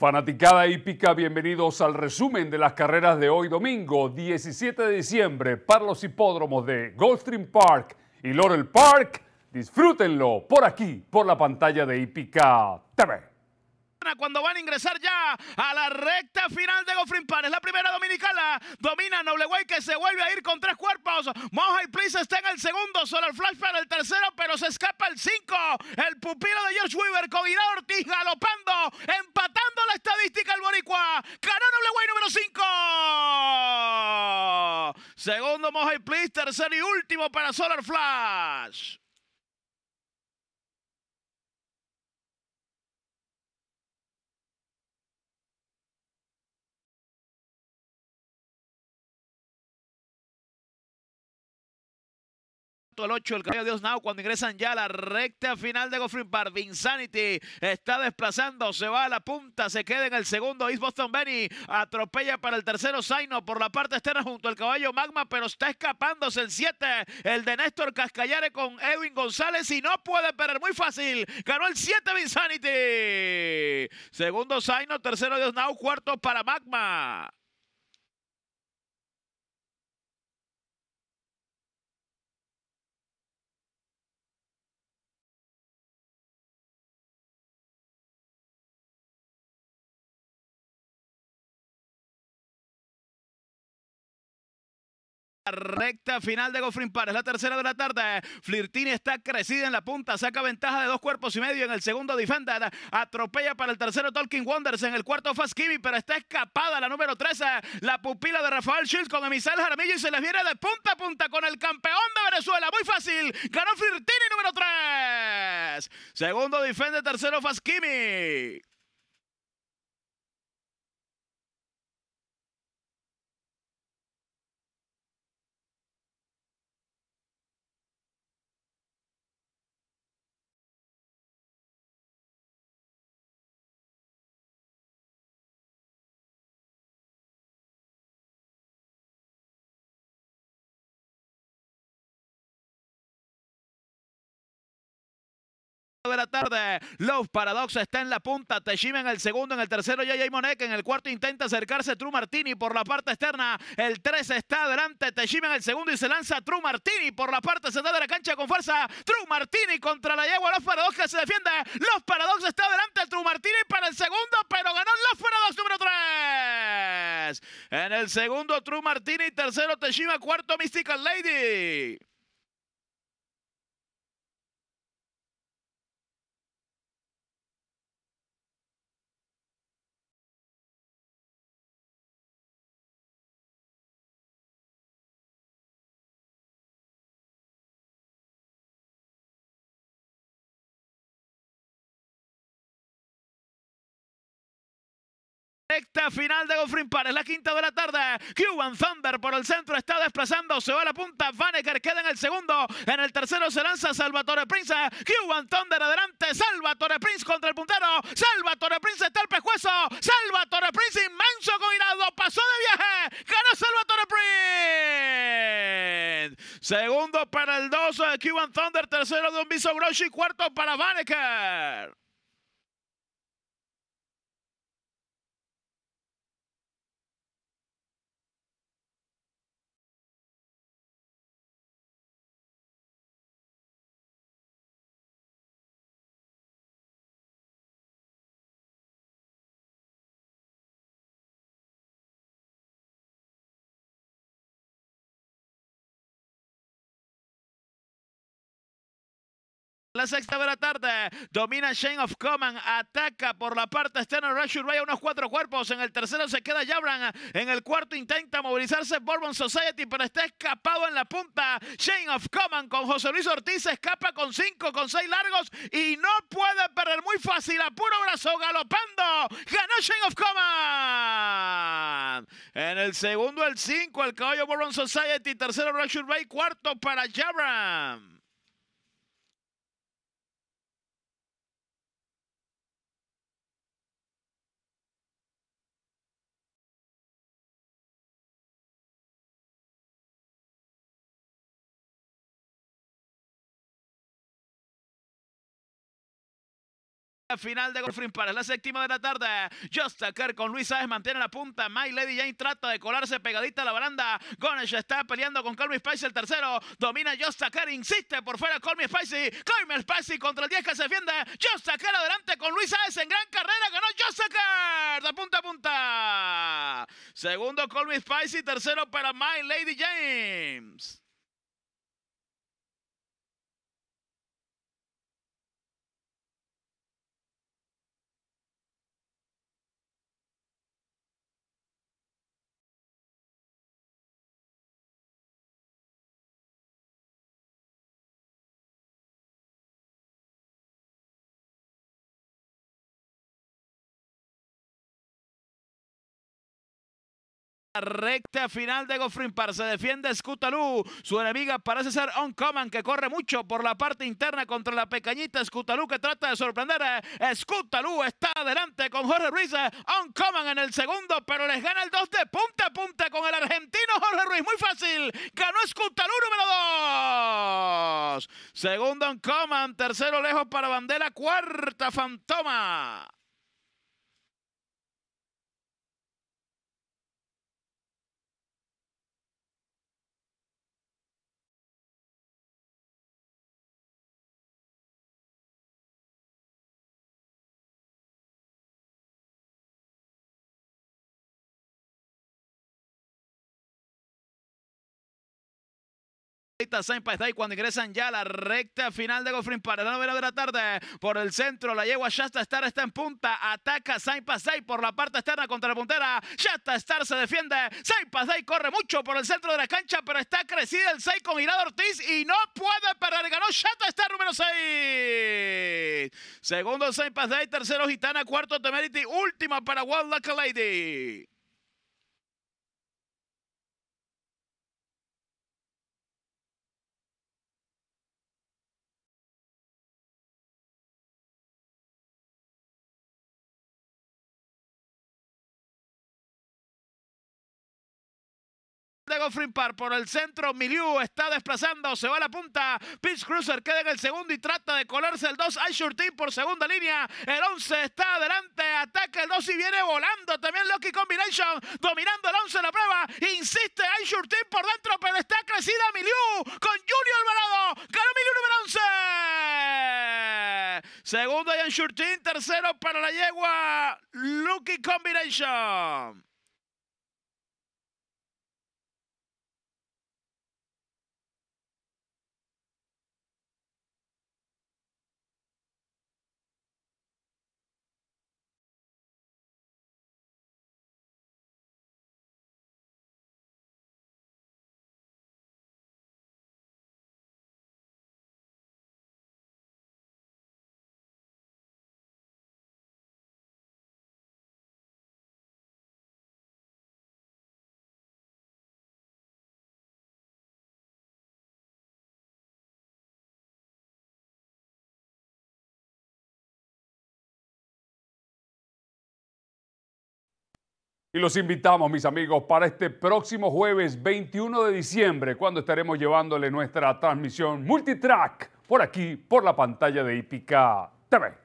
Fanaticada hípica, bienvenidos al resumen de las carreras de hoy domingo 17 de diciembre para los hipódromos de Goldstream Park y Laurel Park. Disfrútenlo por aquí, por la pantalla de hípica TV cuando van a ingresar ya a la recta final de Goldstream Park, Es la primera dominicana. Domina Noble Nobleway que se vuelve a ir con tres cuerpos. Moja y Please está en el segundo. solo el Flash para el tercero, pero se escapa el 5. El pupilo de George Weaver con Ortiz galopando en Mojo y Please, tercer y último para Solar Flash. el 8, el caballo Dios Now, cuando ingresan ya la recta final de Goffrin Park. Insanity está desplazando, se va a la punta, se queda en el segundo. East Boston Benny atropella para el tercero Zaino por la parte externa junto al caballo Magma, pero está escapándose el 7, el de Néstor Cascallare con Edwin González y no puede perder. Muy fácil, ganó el 7 Insanity Segundo Zaino, tercero Dios cuarto para Magma. recta final de Goffrin Par. Es la tercera de la tarde. Flirtini está crecida en la punta. Saca ventaja de dos cuerpos y medio en el segundo Defender. Atropella para el tercero Tolkien Wonders. En el cuarto Fast pero está escapada la número 13. La pupila de Rafael Shields con Emisal Jaramillo y se les viene de punta a punta con el campeón de Venezuela. Muy fácil. Ganó Flirtini número 3. Segundo Defender, tercero Fast de la tarde. Love Paradox está en la punta. Teshima en el segundo, en el tercero Yaya Monek. En el cuarto intenta acercarse True Martini por la parte externa. El 3 está adelante. Teshima en el segundo y se lanza True Martini por la parte central de la cancha con fuerza. True Martini contra la yegua. Love Paradox que se defiende. Love Paradox está adelante. True Martini para el segundo, pero ganó Love Paradox número 3. En el segundo, True Martini. Tercero, Teshima. Cuarto, Mystical Lady. Directa final de Goffrin Park, es la quinta de la tarde. Cuban Thunder por el centro está desplazando, se va a la punta. Vaneker queda en el segundo. En el tercero se lanza Salvatore Prince. Cuban Thunder adelante. Salvatore Prince contra el puntero. Salvatore Prince está el pescuezo. Salvatore Prince inmenso con Pasó de viaje. Ganó Salvatore Prince. Segundo para el 12 de Cuban Thunder. Tercero de un Biso Cuarto para Vaneker. la sexta de la tarde. Domina Shane of Common. Ataca por la parte externa Rashid Ray a unos cuatro cuerpos. En el tercero se queda Jabran. En el cuarto intenta movilizarse Bourbon Society, pero está escapado en la punta. Shane of Common con José Luis Ortiz escapa con cinco, con seis largos y no puede perder muy fácil. A puro brazo galopando. Ganó Shane of Coman. En el segundo, el cinco, el caballo Bourbon Society. Tercero, Rashid Ray. Cuarto para Jabran. final de Golfing para la séptima de la tarde. Just con Luis Sáez mantiene la punta. My Lady James trata de colarse pegadita a la baranda. Gonesh está peleando con Colby Spicy el tercero. Domina Just insiste por fuera Colby Spicy. Colby Spicy contra el 10 que se defiende. Just adelante con Luis Sáez en gran carrera. Ganó Just de punta a punta. Segundo Colby Spicy, tercero para My Lady James. recta final de Goffrin Se defiende Scutalú. Su enemiga parece ser Oncoman, que corre mucho por la parte interna contra la pequeñita Scutalú, que trata de sorprender. Eh, Scutalú está adelante con Jorge Ruiz. Eh, Oncoman en el segundo, pero les gana el 2 de punta a punta con el argentino Jorge Ruiz. Muy fácil. Ganó Scutalú número 2. Segundo Oncoman. Tercero lejos para Bandera. Cuarta Fantoma. cuando ingresan ya la recta final de Goffin para la novena de la tarde por el centro la yegua Shasta Star está en punta ataca Saint Star por la parte externa contra la puntera Shasta Star se defiende Saint Star corre mucho por el centro de la cancha pero está crecida el 6 con Irado Ortiz y no puede perder ganó Shasta Star número 6 segundo Saint Star, tercero Gitana cuarto Temerity última para Wild Lady de Goffrey por el centro. Miliu está desplazando, se va a la punta. Pitch Cruiser queda en el segundo y trata de colarse el 2. Aishur por segunda línea. El 11 está adelante, ataca el 2 y viene volando. También Lucky Combination dominando el 11 la prueba. Insiste hay por dentro, pero está crecida Miliu con Junior Alvarado. Ganó Miliu número 11. Segundo Ian Shurtin, tercero para la yegua Lucky Combination. Y los invitamos, mis amigos, para este próximo jueves 21 de diciembre, cuando estaremos llevándole nuestra transmisión multitrack por aquí, por la pantalla de IPK TV.